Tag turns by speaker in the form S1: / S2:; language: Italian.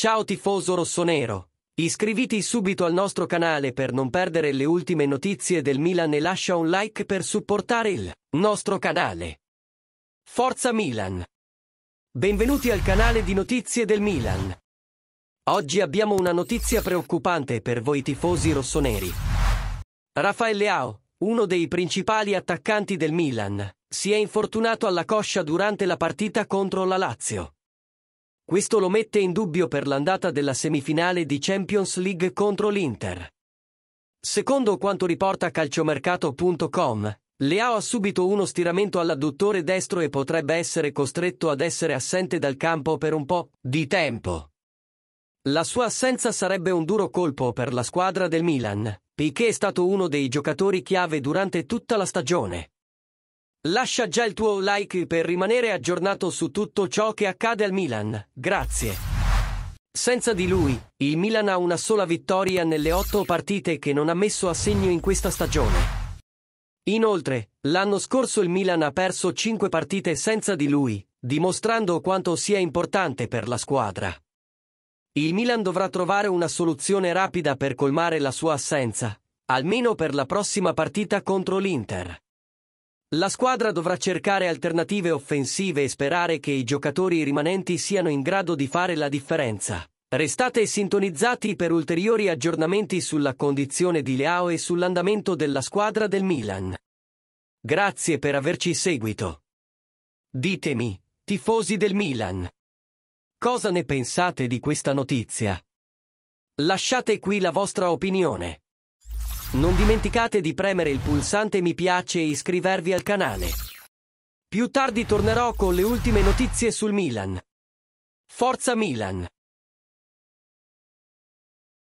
S1: Ciao tifoso rossonero! Iscriviti subito al nostro canale per non perdere le ultime notizie del Milan e lascia un like per supportare il nostro canale. Forza Milan! Benvenuti al canale di notizie del Milan. Oggi abbiamo una notizia preoccupante per voi tifosi rossoneri. Raffaele Ao, uno dei principali attaccanti del Milan, si è infortunato alla coscia durante la partita contro la Lazio. Questo lo mette in dubbio per l'andata della semifinale di Champions League contro l'Inter. Secondo quanto riporta calciomercato.com, Leao ha subito uno stiramento all'adduttore destro e potrebbe essere costretto ad essere assente dal campo per un po' di tempo. La sua assenza sarebbe un duro colpo per la squadra del Milan, Piqué è stato uno dei giocatori chiave durante tutta la stagione. Lascia già il tuo like per rimanere aggiornato su tutto ciò che accade al Milan. Grazie. Senza di lui, il Milan ha una sola vittoria nelle otto partite che non ha messo a segno in questa stagione. Inoltre, l'anno scorso il Milan ha perso 5 partite senza di lui, dimostrando quanto sia importante per la squadra. Il Milan dovrà trovare una soluzione rapida per colmare la sua assenza, almeno per la prossima partita contro l'Inter. La squadra dovrà cercare alternative offensive e sperare che i giocatori rimanenti siano in grado di fare la differenza. Restate sintonizzati per ulteriori aggiornamenti sulla condizione di Leao e sull'andamento della squadra del Milan. Grazie per averci seguito. Ditemi, tifosi del Milan, cosa ne pensate di questa notizia? Lasciate qui la vostra opinione. Non dimenticate di premere il pulsante mi piace e iscrivervi al canale. Più tardi tornerò con le ultime notizie sul Milan. Forza Milan!